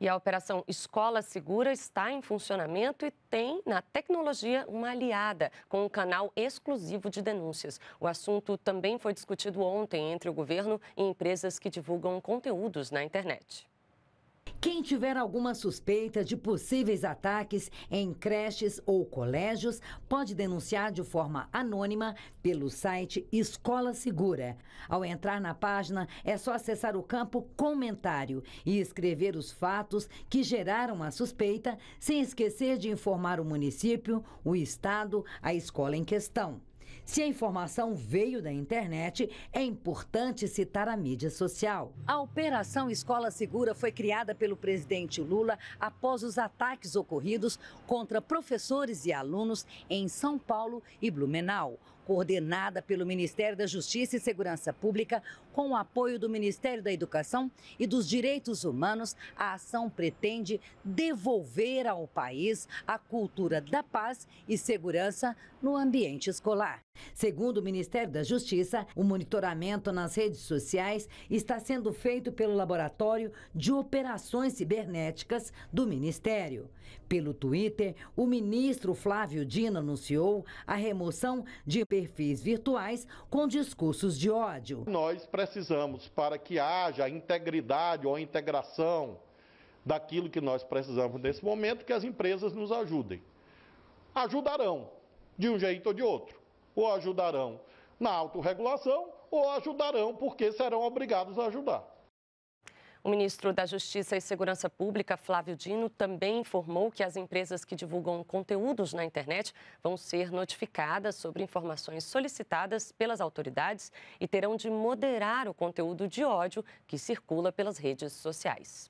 E a operação Escola Segura está em funcionamento e tem na tecnologia uma aliada com um canal exclusivo de denúncias. O assunto também foi discutido ontem entre o governo e empresas que divulgam conteúdos na internet. Quem tiver alguma suspeita de possíveis ataques em creches ou colégios pode denunciar de forma anônima pelo site Escola Segura. Ao entrar na página, é só acessar o campo Comentário e escrever os fatos que geraram a suspeita, sem esquecer de informar o município, o estado, a escola em questão. Se a informação veio da internet, é importante citar a mídia social. A Operação Escola Segura foi criada pelo presidente Lula após os ataques ocorridos contra professores e alunos em São Paulo e Blumenau coordenada pelo Ministério da Justiça e Segurança Pública, com o apoio do Ministério da Educação e dos Direitos Humanos, a ação pretende devolver ao país a cultura da paz e segurança no ambiente escolar. Segundo o Ministério da Justiça, o monitoramento nas redes sociais está sendo feito pelo Laboratório de Operações Cibernéticas do Ministério. Pelo Twitter, o ministro Flávio Dino anunciou a remoção de perfis virtuais com discursos de ódio. Nós precisamos, para que haja integridade ou integração daquilo que nós precisamos nesse momento, que as empresas nos ajudem. Ajudarão, de um jeito ou de outro. Ou ajudarão na autorregulação, ou ajudarão porque serão obrigados a ajudar. O ministro da Justiça e Segurança Pública, Flávio Dino, também informou que as empresas que divulgam conteúdos na internet vão ser notificadas sobre informações solicitadas pelas autoridades e terão de moderar o conteúdo de ódio que circula pelas redes sociais.